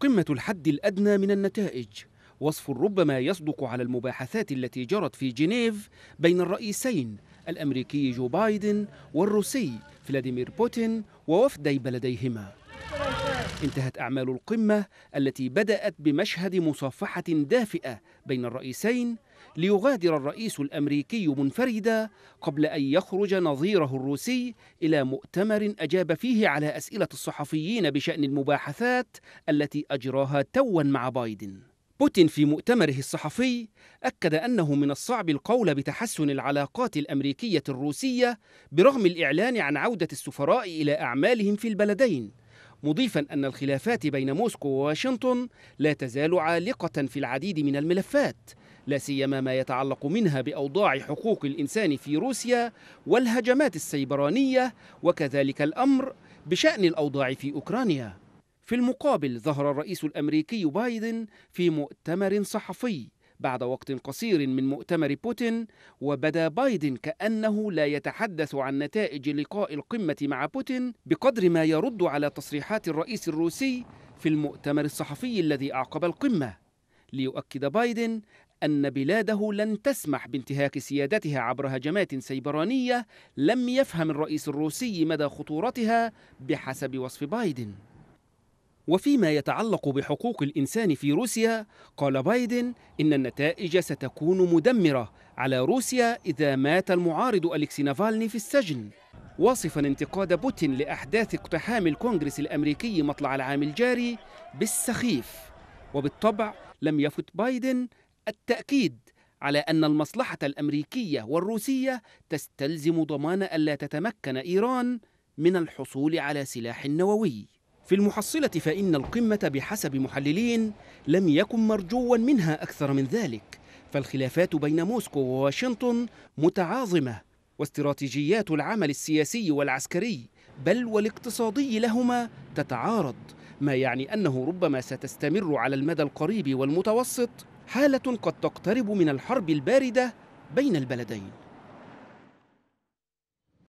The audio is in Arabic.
قمة الحد الأدنى من النتائج وصف ربما يصدق على المباحثات التي جرت في جنيف بين الرئيسين الأمريكي جو بايدن والروسي فلاديمير بوتين ووفدي بلديهما انتهت أعمال القمة التي بدأت بمشهد مصافحة دافئة بين الرئيسين ليغادر الرئيس الأمريكي منفردا قبل أن يخرج نظيره الروسي إلى مؤتمر أجاب فيه على أسئلة الصحفيين بشأن المباحثات التي أجراها توا مع بايدن بوتين في مؤتمره الصحفي أكد أنه من الصعب القول بتحسن العلاقات الأمريكية الروسية برغم الإعلان عن عودة السفراء إلى أعمالهم في البلدين مضيفا أن الخلافات بين موسكو وواشنطن لا تزال عالقة في العديد من الملفات لا سيما ما يتعلق منها باوضاع حقوق الانسان في روسيا والهجمات السيبرانيه وكذلك الامر بشان الاوضاع في اوكرانيا في المقابل ظهر الرئيس الامريكي بايدن في مؤتمر صحفي بعد وقت قصير من مؤتمر بوتين وبدا بايدن كأنه لا يتحدث عن نتائج لقاء القمة مع بوتين بقدر ما يرد على تصريحات الرئيس الروسي في المؤتمر الصحفي الذي أعقب القمة ليؤكد بايدن أن بلاده لن تسمح بانتهاك سيادتها عبر هجمات سيبرانية لم يفهم الرئيس الروسي مدى خطورتها بحسب وصف بايدن وفيما يتعلق بحقوق الانسان في روسيا قال بايدن ان النتائج ستكون مدمره على روسيا اذا مات المعارض الكسي نافالني في السجن واصفا انتقاد بوتين لاحداث اقتحام الكونغرس الامريكي مطلع العام الجاري بالسخيف وبالطبع لم يفت بايدن التاكيد على ان المصلحه الامريكيه والروسيه تستلزم ضمان الا تتمكن ايران من الحصول على سلاح نووي في المحصلة فإن القمة بحسب محللين لم يكن مرجوا منها أكثر من ذلك فالخلافات بين موسكو وواشنطن متعاظمة واستراتيجيات العمل السياسي والعسكري بل والاقتصادي لهما تتعارض ما يعني أنه ربما ستستمر على المدى القريب والمتوسط حالة قد تقترب من الحرب الباردة بين البلدين